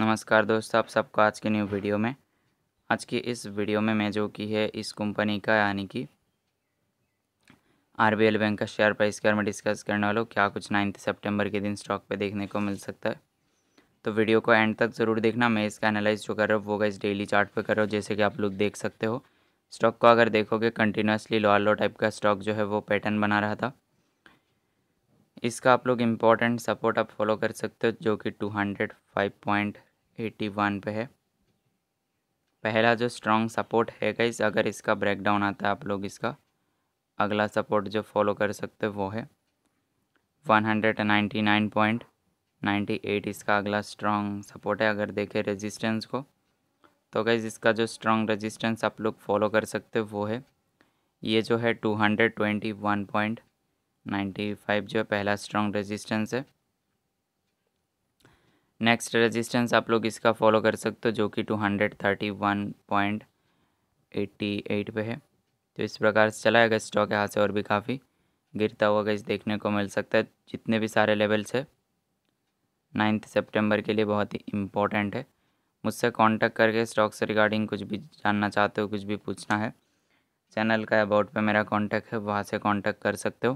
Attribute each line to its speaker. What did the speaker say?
Speaker 1: नमस्कार दोस्तों आप सबका आज के न्यू वीडियो में आज की इस वीडियो में मैं जो की है इस कंपनी का यानी कि आरबीएल बैंक का शेयर प्राइस के बारे में डिस्कस करने वाला हूँ क्या कुछ नाइन्थ सितंबर के दिन स्टॉक पे देखने को मिल सकता है तो वीडियो को एंड तक ज़रूर देखना मैं इसका एनालाइज जो कर रहा हूँ वो गाइज डेली चार्ट पे कर रहा हूँ जैसे कि आप लोग देख सकते हो स्टॉक को अगर देखोगे कंटिन्यूसली लोअर लो टाइप का स्टॉक जो है वो पैटर्न बना रहा था इसका आप लोग इम्पोर्टेंट सपोर्ट आप फॉलो कर सकते हो जो कि two hundred five point eighty one पे है पहला जो स्ट्रॉन्ग सपोर्ट है गाइस अगर इसका ब्रेकडाउन आता है आप लोग इसका अगला सपोर्ट जो फॉलो कर सकते हो वो है one hundred ninety nine point ninety eight इसका अगला स्ट्रॉन्ग सपोर्ट है अगर देखें रेजिस्टेंस को तो गाइज इसका जो स्ट्रॉन्ग रेजिस्टेंस आप लोग फॉलो कर सकते हो वो है ये जो है two hundred twenty one point ninety five जो है पहला स्ट्रॉन्ग रेजिस्टेंस है नेक्स्ट रेजिस्टेंस आप लोग इसका फॉलो कर सकते हो जो कि two hundred thirty one point eighty eight पे है तो इस प्रकार से चला है स्टॉक यहाँ से और भी काफ़ी गिरता हुआ गज देखने को मिल सकता है जितने भी सारे लेवल्स है नाइन्थ सेप्टेम्बर के लिए बहुत ही इम्पोर्टेंट है मुझसे कांटेक्ट करके स्टॉक से रिगार्डिंग कुछ भी जानना चाहते हो कुछ भी पूछना है चैनल का अबाउट पे मेरा कांटेक्ट है वहाँ से कांटेक्ट कर सकते हो